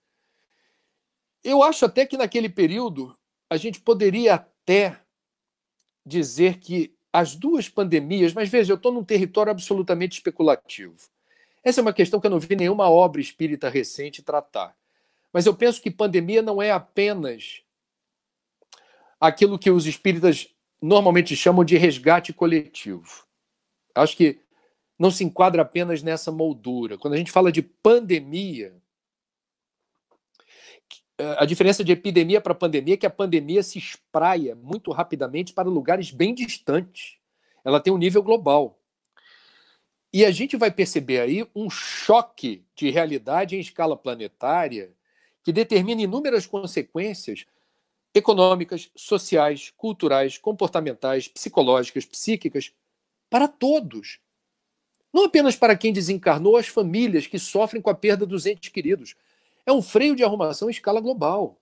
Eu acho até que naquele período a gente poderia até dizer que as duas pandemias, mas veja, eu estou num território absolutamente especulativo. Essa é uma questão que eu não vi nenhuma obra espírita recente tratar. Mas eu penso que pandemia não é apenas aquilo que os espíritas normalmente chamam de resgate coletivo. Acho que não se enquadra apenas nessa moldura. Quando a gente fala de pandemia, eh, a diferença de epidemia para pandemia é que a pandemia se espraia muito rapidamente para lugares bem distantes. Ela tem um nível global. E a gente vai perceber aí um choque de realidade em escala planetária que determina inúmeras consequências econômicas, sociais, culturais, comportamentais, psicológicas, psíquicas, para todos. Não apenas para quem desencarnou, as famílias que sofrem com a perda dos entes queridos. É um freio de arrumação em escala global.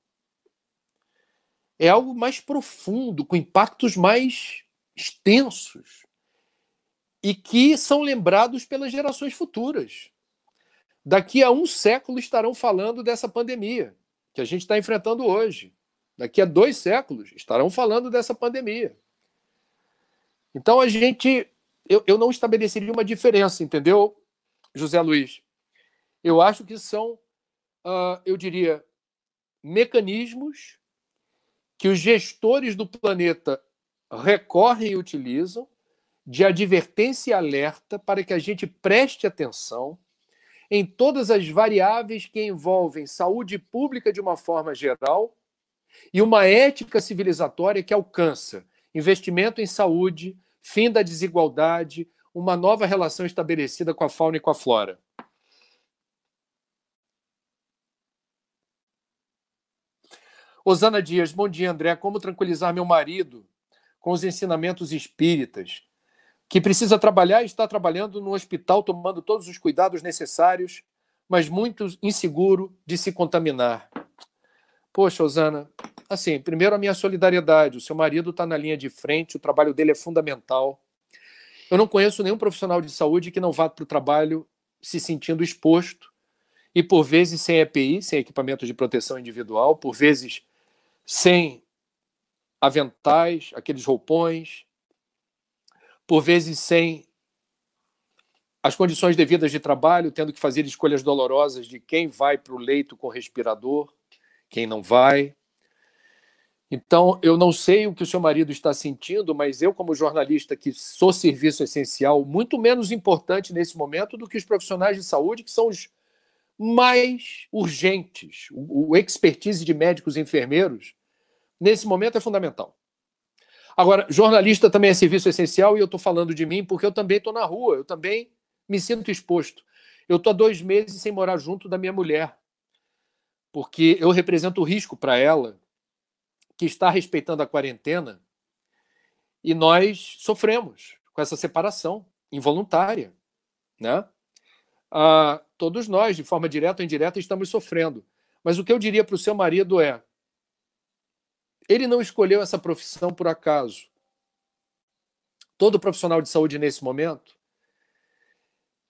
É algo mais profundo, com impactos mais extensos e que são lembrados pelas gerações futuras. Daqui a um século estarão falando dessa pandemia que a gente está enfrentando hoje. Daqui a dois séculos estarão falando dessa pandemia. Então a gente. Eu, eu não estabeleceria uma diferença, entendeu, José Luiz? Eu acho que são, uh, eu diria, mecanismos que os gestores do planeta recorrem e utilizam de advertência e alerta para que a gente preste atenção em todas as variáveis que envolvem saúde pública de uma forma geral e uma ética civilizatória que alcança investimento em saúde, fim da desigualdade, uma nova relação estabelecida com a fauna e com a flora. Osana Dias, bom dia, André. Como tranquilizar meu marido com os ensinamentos espíritas? Que precisa trabalhar e está trabalhando no hospital, tomando todos os cuidados necessários, mas muito inseguro de se contaminar. Poxa, Osana, assim, primeiro a minha solidariedade. O seu marido está na linha de frente, o trabalho dele é fundamental. Eu não conheço nenhum profissional de saúde que não vá para o trabalho se sentindo exposto e, por vezes, sem EPI, sem equipamento de proteção individual, por vezes, sem aventais, aqueles roupões, por vezes, sem as condições devidas de trabalho, tendo que fazer escolhas dolorosas de quem vai para o leito com respirador quem não vai. Então, eu não sei o que o seu marido está sentindo, mas eu, como jornalista que sou serviço essencial, muito menos importante nesse momento do que os profissionais de saúde, que são os mais urgentes. O, expertise de médicos e enfermeiros, nesse momento, é fundamental. Agora, jornalista também é serviço essencial e eu estou falando de mim porque eu também estou na rua, eu também me sinto exposto. Eu estou há dois meses sem morar junto da minha mulher porque eu represento o risco para ela que está respeitando a quarentena e nós sofremos com essa separação involuntária, né? Ah, todos nós, de forma direta ou indireta, estamos sofrendo. Mas o que eu diria para o seu marido é: ele não escolheu essa profissão por acaso. Todo profissional de saúde nesse momento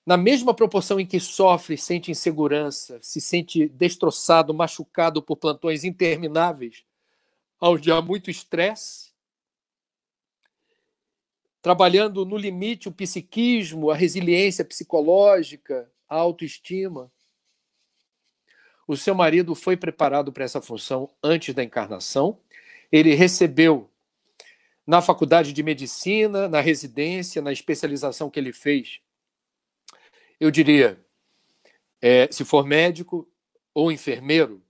na mesma proporção em que sofre, sente insegurança, se sente destroçado, machucado por plantões intermináveis, onde há muito estresse, trabalhando no limite o psiquismo, a resiliência psicológica, a autoestima. O seu marido foi preparado para essa função antes da encarnação. Ele recebeu na faculdade de medicina, na residência, na especialização que ele fez, eu diria, é, se for médico ou enfermeiro,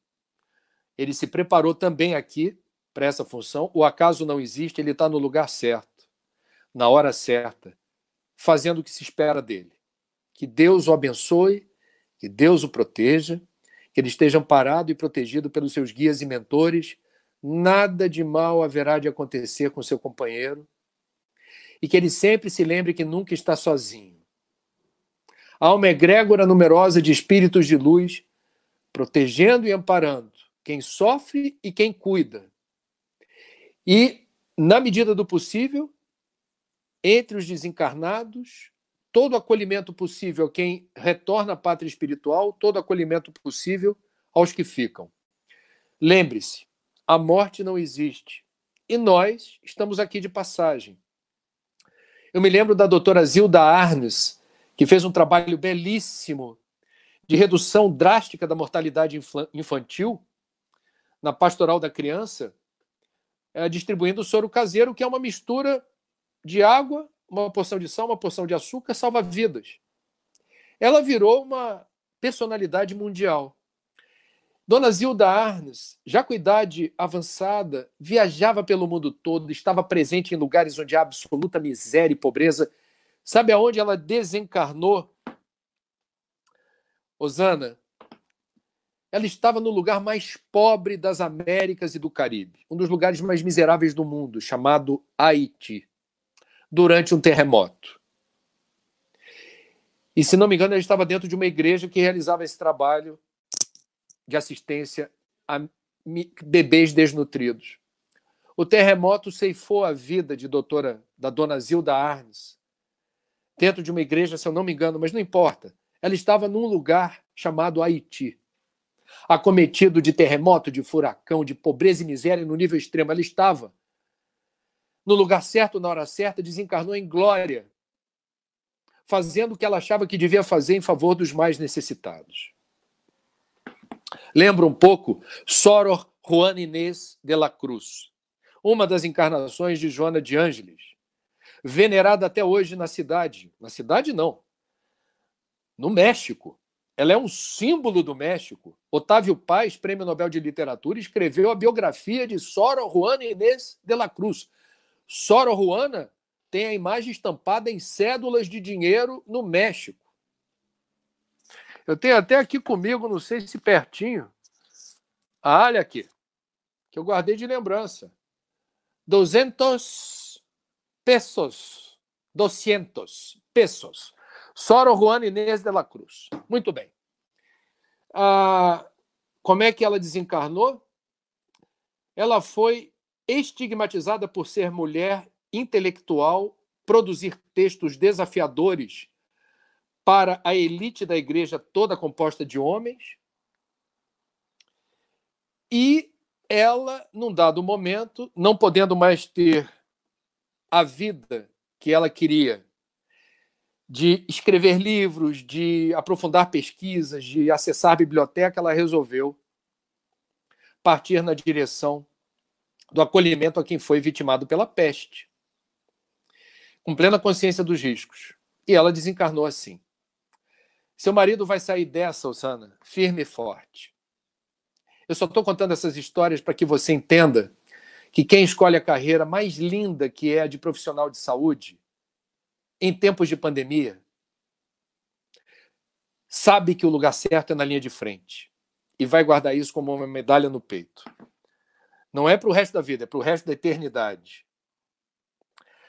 ele se preparou também aqui para essa função, o acaso não existe, ele está no lugar certo, na hora certa, fazendo o que se espera dele. Que Deus o abençoe, que Deus o proteja, que ele esteja amparado e protegido pelos seus guias e mentores. Nada de mal haverá de acontecer com seu companheiro. E que ele sempre se lembre que nunca está sozinho Alma uma é egrégora numerosa de espíritos de luz, protegendo e amparando quem sofre e quem cuida. E, na medida do possível, entre os desencarnados, todo acolhimento possível a quem retorna à pátria espiritual, todo acolhimento possível aos que ficam. Lembre-se, a morte não existe e nós estamos aqui de passagem. Eu me lembro da doutora Zilda Arnes, que fez um trabalho belíssimo de redução drástica da mortalidade infantil na pastoral da criança, eh, distribuindo soro caseiro, que é uma mistura de água, uma porção de sal, uma porção de açúcar, salva vidas. Ela virou uma personalidade mundial. Dona Zilda Arnes, já com idade avançada, viajava pelo mundo todo, estava presente em lugares onde há absoluta miséria e pobreza Sabe aonde ela desencarnou? Osana, ela estava no lugar mais pobre das Américas e do Caribe, um dos lugares mais miseráveis do mundo, chamado Haiti, durante um terremoto. E, se não me engano, ela estava dentro de uma igreja que realizava esse trabalho de assistência a bebês desnutridos. O terremoto ceifou a vida de doutora, da dona Zilda Arnes, dentro de uma igreja, se eu não me engano, mas não importa. Ela estava num lugar chamado Haiti, acometido de terremoto, de furacão, de pobreza e miséria no nível extremo. Ela estava no lugar certo, na hora certa, desencarnou em glória, fazendo o que ela achava que devia fazer em favor dos mais necessitados. Lembra um pouco Soror Juan Inês de la Cruz, uma das encarnações de Joana de Ângeles venerada até hoje na cidade. Na cidade, não. No México. Ela é um símbolo do México. Otávio Paz, prêmio Nobel de Literatura, escreveu a biografia de Soro Juana Inês de la Cruz. Soro Juana tem a imagem estampada em cédulas de dinheiro no México. Eu tenho até aqui comigo, não sei se pertinho, a ah, alha aqui, que eu guardei de lembrança. 200 pesos, 200 pesos. Soro Juan Inês de la Cruz. Muito bem. Ah, como é que ela desencarnou? Ela foi estigmatizada por ser mulher intelectual, produzir textos desafiadores para a elite da igreja toda composta de homens. E ela, num dado momento, não podendo mais ter a vida que ela queria, de escrever livros, de aprofundar pesquisas, de acessar a biblioteca, ela resolveu partir na direção do acolhimento a quem foi vitimado pela peste, com plena consciência dos riscos. E ela desencarnou assim. Seu marido vai sair dessa, Osana, firme e forte. Eu só estou contando essas histórias para que você entenda que quem escolhe a carreira mais linda que é a de profissional de saúde, em tempos de pandemia, sabe que o lugar certo é na linha de frente e vai guardar isso como uma medalha no peito. Não é para o resto da vida, é para o resto da eternidade.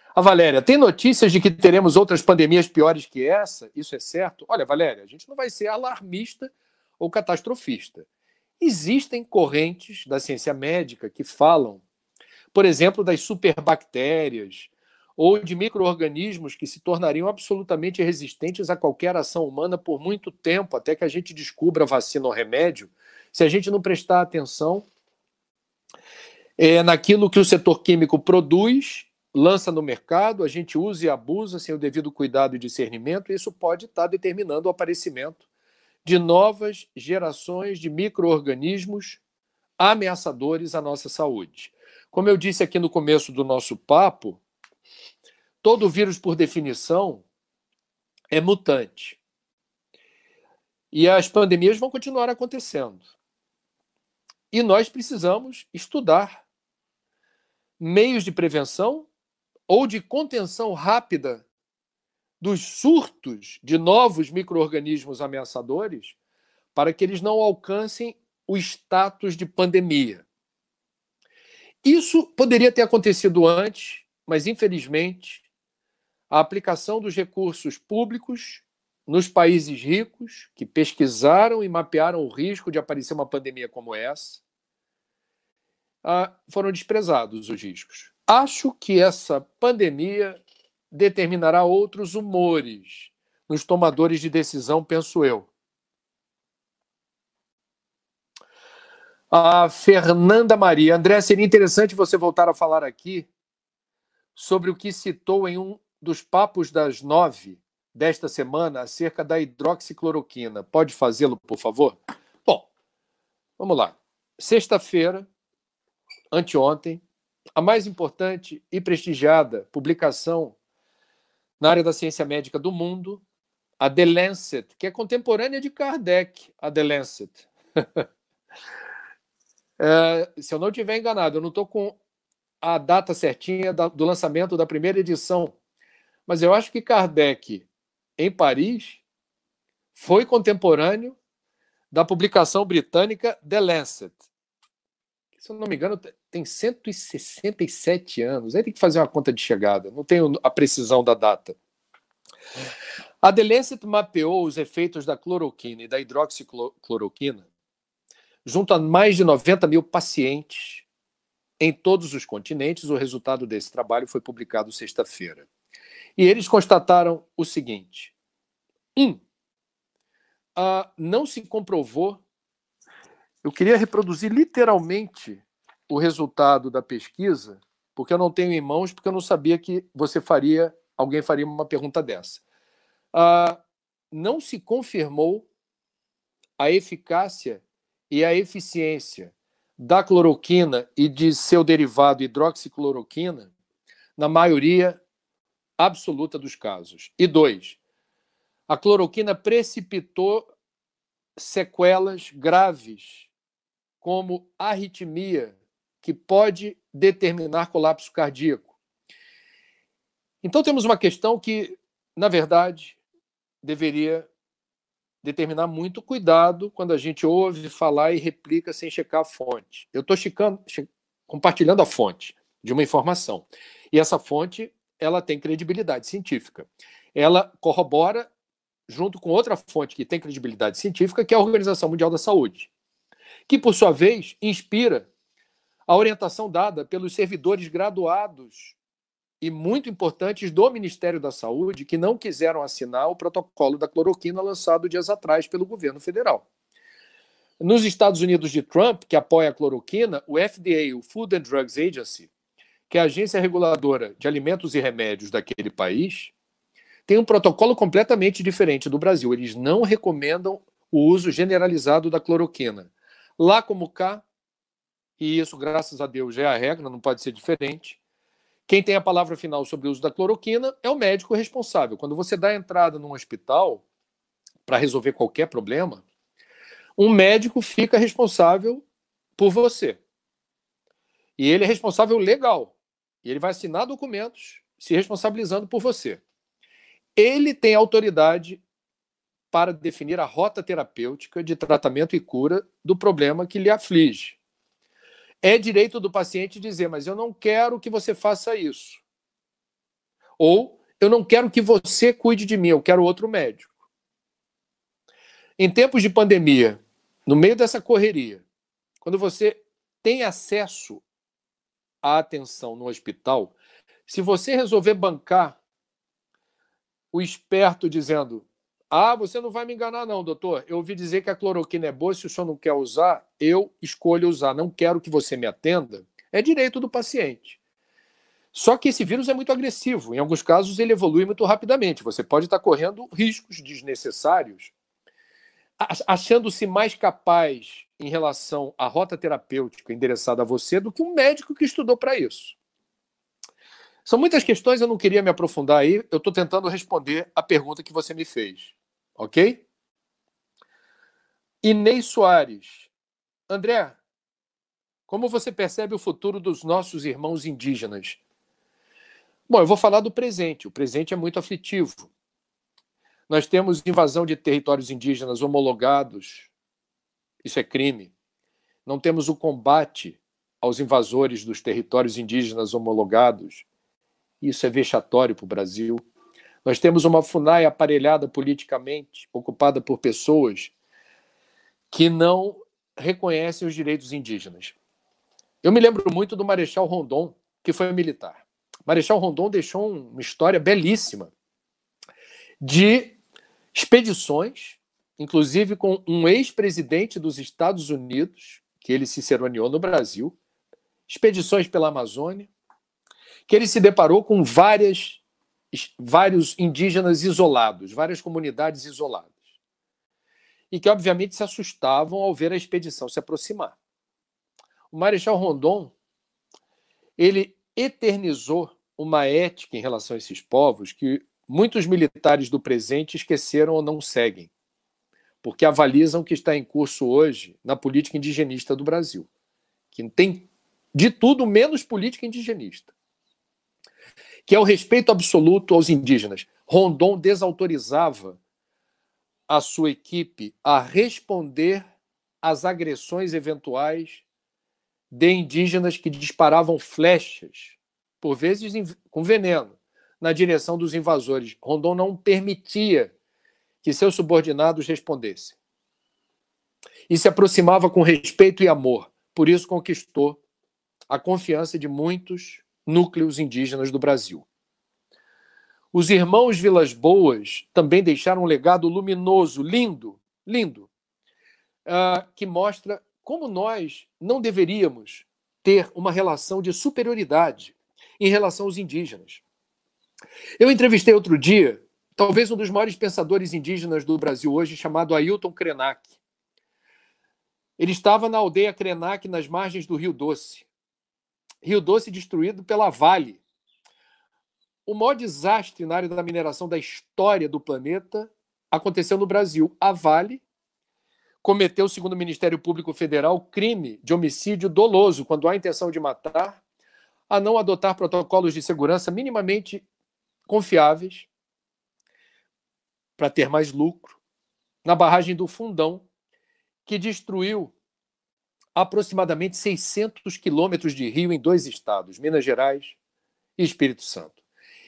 A ah, Valéria, tem notícias de que teremos outras pandemias piores que essa? Isso é certo? Olha, Valéria, a gente não vai ser alarmista ou catastrofista. Existem correntes da ciência médica que falam por exemplo, das superbactérias ou de microorganismos que se tornariam absolutamente resistentes a qualquer ação humana por muito tempo, até que a gente descubra vacina ou remédio, se a gente não prestar atenção é, naquilo que o setor químico produz, lança no mercado, a gente usa e abusa sem o devido cuidado e discernimento, e isso pode estar tá determinando o aparecimento de novas gerações de microorganismos ameaçadores à nossa saúde. Como eu disse aqui no começo do nosso papo, todo vírus, por definição, é mutante. E as pandemias vão continuar acontecendo. E nós precisamos estudar meios de prevenção ou de contenção rápida dos surtos de novos micro-organismos ameaçadores para que eles não alcancem o status de pandemia. Isso poderia ter acontecido antes, mas infelizmente a aplicação dos recursos públicos nos países ricos que pesquisaram e mapearam o risco de aparecer uma pandemia como essa ah, foram desprezados os riscos. Acho que essa pandemia determinará outros humores nos tomadores de decisão, penso eu. a Fernanda Maria. André, seria interessante você voltar a falar aqui sobre o que citou em um dos papos das nove desta semana acerca da hidroxicloroquina. Pode fazê-lo, por favor? Bom, vamos lá. Sexta-feira, anteontem, a mais importante e prestigiada publicação na área da ciência médica do mundo, a The Lancet, que é contemporânea de Kardec, a The Lancet. É, se eu não tiver enganado, eu não estou com a data certinha da, do lançamento da primeira edição, mas eu acho que Kardec, em Paris, foi contemporâneo da publicação britânica The Lancet. Se eu não me engano, tem 167 anos. Aí tem que fazer uma conta de chegada, não tenho a precisão da data. A The Lancet mapeou os efeitos da cloroquina e da hidroxicloroquina junto a mais de 90 mil pacientes em todos os continentes. O resultado desse trabalho foi publicado sexta-feira. E eles constataram o seguinte: um, uh, não se comprovou. Eu queria reproduzir literalmente o resultado da pesquisa, porque eu não tenho em mãos, porque eu não sabia que você faria, alguém faria uma pergunta dessa. Uh, não se confirmou a eficácia e a eficiência da cloroquina e de seu derivado hidroxicloroquina na maioria absoluta dos casos. E dois, a cloroquina precipitou sequelas graves, como arritmia, que pode determinar colapso cardíaco. Então, temos uma questão que, na verdade, deveria determinar muito cuidado quando a gente ouve falar e replica sem checar a fonte. Eu estou compartilhando a fonte de uma informação. E essa fonte ela tem credibilidade científica. Ela corrobora junto com outra fonte que tem credibilidade científica, que é a Organização Mundial da Saúde, que por sua vez inspira a orientação dada pelos servidores graduados e muito importantes do Ministério da Saúde que não quiseram assinar o protocolo da cloroquina lançado dias atrás pelo governo federal. Nos Estados Unidos de Trump, que apoia a cloroquina, o FDA, o Food and Drugs Agency, que é a agência reguladora de alimentos e remédios daquele país, tem um protocolo completamente diferente do Brasil. Eles não recomendam o uso generalizado da cloroquina. Lá como cá, e isso, graças a Deus, é a regra, não pode ser diferente, quem tem a palavra final sobre o uso da cloroquina é o médico responsável. Quando você dá entrada num hospital para resolver qualquer problema, um médico fica responsável por você. E ele é responsável legal. E ele vai assinar documentos se responsabilizando por você. Ele tem autoridade para definir a rota terapêutica de tratamento e cura do problema que lhe aflige. É direito do paciente dizer, mas eu não quero que você faça isso. Ou eu não quero que você cuide de mim, eu quero outro médico. Em tempos de pandemia, no meio dessa correria, quando você tem acesso à atenção no hospital, se você resolver bancar o esperto dizendo ah, você não vai me enganar, não, doutor. Eu ouvi dizer que a cloroquina é boa, se o senhor não quer usar, eu escolho usar. Não quero que você me atenda. É direito do paciente. Só que esse vírus é muito agressivo. Em alguns casos, ele evolui muito rapidamente. Você pode estar correndo riscos desnecessários, achando-se mais capaz em relação à rota terapêutica endereçada a você do que um médico que estudou para isso. São muitas questões, eu não queria me aprofundar aí, eu estou tentando responder a pergunta que você me fez, ok? Inês Soares. André, como você percebe o futuro dos nossos irmãos indígenas? Bom, eu vou falar do presente. O presente é muito aflitivo. Nós temos invasão de territórios indígenas homologados. Isso é crime. Não temos o combate aos invasores dos territórios indígenas homologados. Isso é vexatório para o Brasil. Nós temos uma FUNAI aparelhada politicamente, ocupada por pessoas que não reconhecem os direitos indígenas. Eu me lembro muito do Marechal Rondon, que foi militar. Marechal Rondon deixou uma história belíssima de expedições, inclusive com um ex-presidente dos Estados Unidos, que ele se ciceroneou no Brasil, expedições pela Amazônia, que ele se deparou com várias, vários indígenas isolados, várias comunidades isoladas, e que obviamente se assustavam ao ver a expedição se aproximar. O Marechal Rondon ele eternizou uma ética em relação a esses povos que muitos militares do presente esqueceram ou não seguem, porque avalizam que está em curso hoje na política indigenista do Brasil, que tem de tudo menos política indigenista que é o respeito absoluto aos indígenas. Rondon desautorizava a sua equipe a responder às agressões eventuais de indígenas que disparavam flechas, por vezes com veneno, na direção dos invasores. Rondon não permitia que seus subordinados respondessem. E se aproximava com respeito e amor, por isso conquistou a confiança de muitos núcleos indígenas do Brasil. Os irmãos Vilas Boas também deixaram um legado luminoso, lindo, lindo, uh, que mostra como nós não deveríamos ter uma relação de superioridade em relação aos indígenas. Eu entrevistei outro dia, talvez um dos maiores pensadores indígenas do Brasil hoje, chamado Ailton Krenak. Ele estava na aldeia Krenak, nas margens do Rio Doce. Rio Doce destruído pela Vale. O maior desastre na área da mineração da história do planeta aconteceu no Brasil. A Vale cometeu, segundo o Ministério Público Federal, crime de homicídio doloso quando há intenção de matar, a não adotar protocolos de segurança minimamente confiáveis para ter mais lucro, na barragem do Fundão, que destruiu aproximadamente 600 quilômetros de rio em dois estados, Minas Gerais e Espírito Santo.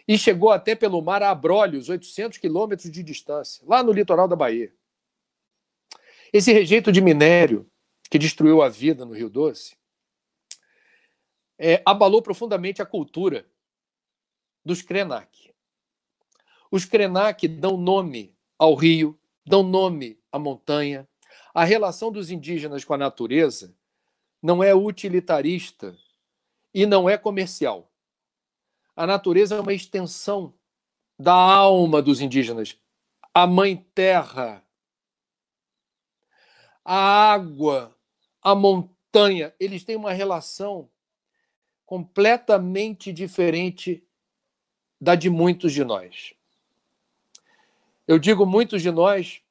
E chegou até pelo mar a Abrolhos, 800 quilômetros de distância, lá no litoral da Bahia. Esse rejeito de minério que destruiu a vida no Rio Doce é, abalou profundamente a cultura dos Krenak. Os Krenak dão nome ao rio, dão nome à montanha. A relação dos indígenas com a natureza não é utilitarista e não é comercial. A natureza é uma extensão da alma dos indígenas, a mãe terra, a água, a montanha. Eles têm uma relação completamente diferente da de muitos de nós. Eu digo muitos de nós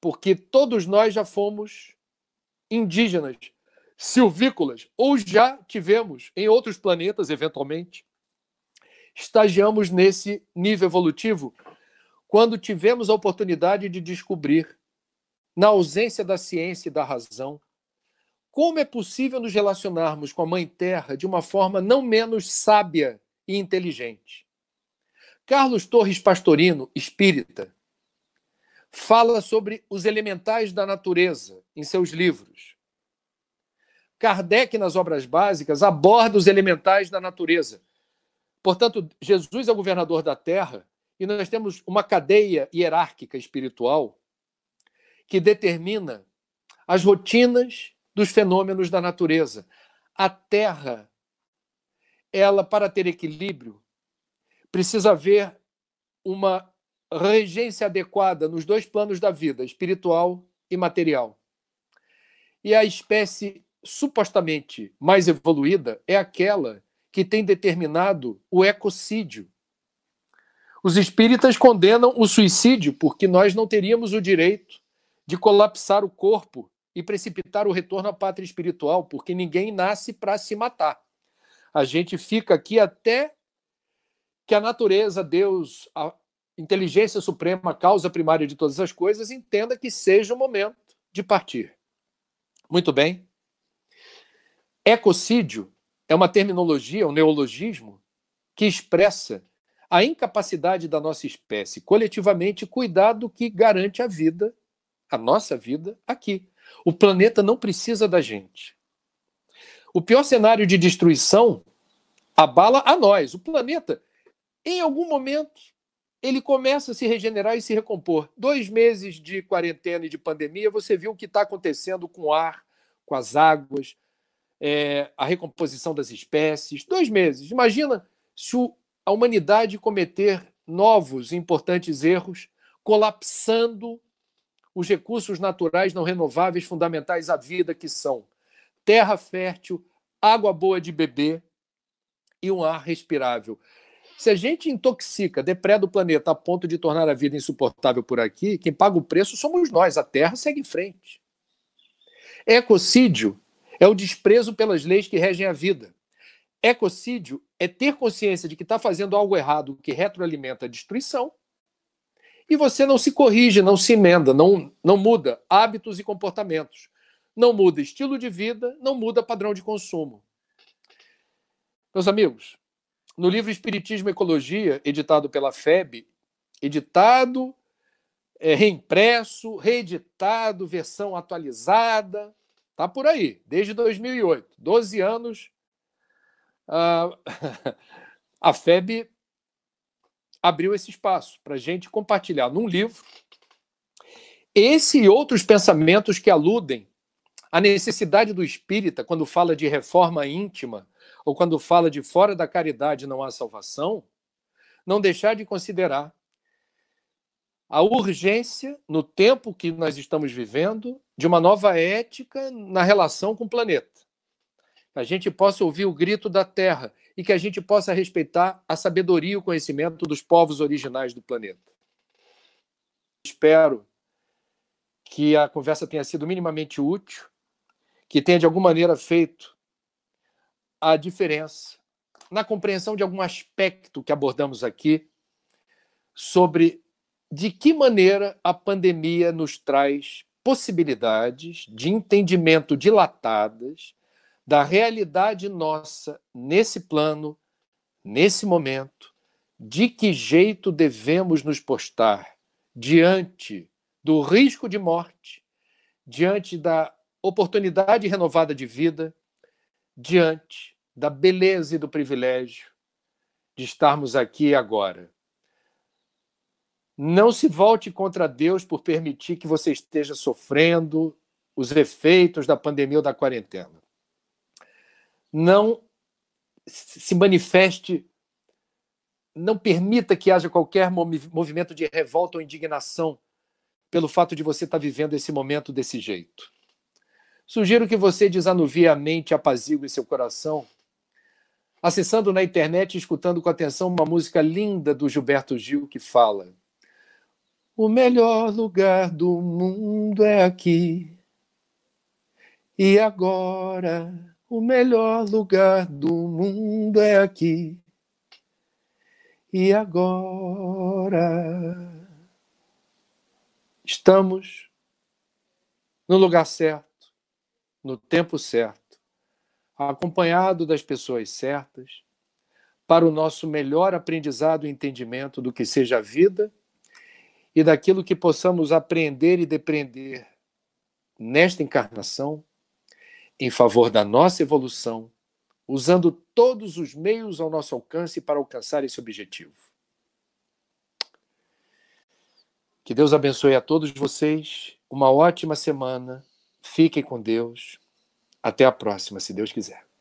porque todos nós já fomos indígenas silvícolas, ou já tivemos em outros planetas, eventualmente. Estagiamos nesse nível evolutivo quando tivemos a oportunidade de descobrir, na ausência da ciência e da razão, como é possível nos relacionarmos com a Mãe Terra de uma forma não menos sábia e inteligente. Carlos Torres Pastorino, espírita, fala sobre os elementais da natureza em seus livros Kardec, nas obras básicas, aborda os elementais da natureza. Portanto, Jesus é o governador da terra e nós temos uma cadeia hierárquica espiritual que determina as rotinas dos fenômenos da natureza. A terra, ela, para ter equilíbrio, precisa haver uma regência adequada nos dois planos da vida, espiritual e material. E a espécie supostamente mais evoluída é aquela que tem determinado o ecocídio. Os espíritas condenam o suicídio porque nós não teríamos o direito de colapsar o corpo e precipitar o retorno à pátria espiritual, porque ninguém nasce para se matar. A gente fica aqui até que a natureza, Deus, a inteligência suprema, a causa primária de todas as coisas, entenda que seja o momento de partir. Muito bem. Ecocídio é uma terminologia, um neologismo, que expressa a incapacidade da nossa espécie coletivamente cuidar do que garante a vida, a nossa vida, aqui. O planeta não precisa da gente. O pior cenário de destruição abala a nós. O planeta, em algum momento, ele começa a se regenerar e se recompor. Dois meses de quarentena e de pandemia, você viu o que está acontecendo com o ar, com as águas, é, a recomposição das espécies. Dois meses. Imagina se a humanidade cometer novos e importantes erros, colapsando os recursos naturais não renováveis fundamentais à vida, que são terra fértil, água boa de beber e um ar respirável. Se a gente intoxica, depreda o planeta a ponto de tornar a vida insuportável por aqui, quem paga o preço somos nós, a Terra segue em frente. Ecocídio é o desprezo pelas leis que regem a vida. Ecocídio é ter consciência de que está fazendo algo errado que retroalimenta a destruição e você não se corrige, não se emenda, não, não muda hábitos e comportamentos, não muda estilo de vida, não muda padrão de consumo. Meus amigos, no livro Espiritismo e Ecologia, editado pela FEB, editado, é, reimpresso, reeditado, versão atualizada, Tá por aí, desde 2008, 12 anos. Uh, a FEB abriu esse espaço para a gente compartilhar num livro esse e outros pensamentos que aludem à necessidade do espírita quando fala de reforma íntima ou quando fala de fora da caridade não há salvação, não deixar de considerar a urgência no tempo que nós estamos vivendo de uma nova ética na relação com o planeta. Que a gente possa ouvir o grito da terra e que a gente possa respeitar a sabedoria e o conhecimento dos povos originais do planeta. Espero que a conversa tenha sido minimamente útil, que tenha de alguma maneira feito a diferença na compreensão de algum aspecto que abordamos aqui sobre de que maneira a pandemia nos traz possibilidades de entendimento dilatadas da realidade nossa nesse plano, nesse momento, de que jeito devemos nos postar diante do risco de morte, diante da oportunidade renovada de vida, diante da beleza e do privilégio de estarmos aqui agora, não se volte contra Deus por permitir que você esteja sofrendo os efeitos da pandemia ou da quarentena. Não se manifeste, não permita que haja qualquer movimento de revolta ou indignação pelo fato de você estar vivendo esse momento desse jeito. Sugiro que você desanuvie a mente, apazigue seu coração, acessando na internet e escutando com atenção uma música linda do Gilberto Gil que fala. O melhor lugar do mundo é aqui. E agora, o melhor lugar do mundo é aqui. E agora, estamos no lugar certo, no tempo certo, acompanhado das pessoas certas, para o nosso melhor aprendizado e entendimento do que seja a vida e daquilo que possamos aprender e depreender nesta encarnação, em favor da nossa evolução, usando todos os meios ao nosso alcance para alcançar esse objetivo. Que Deus abençoe a todos vocês. Uma ótima semana. Fiquem com Deus. Até a próxima, se Deus quiser.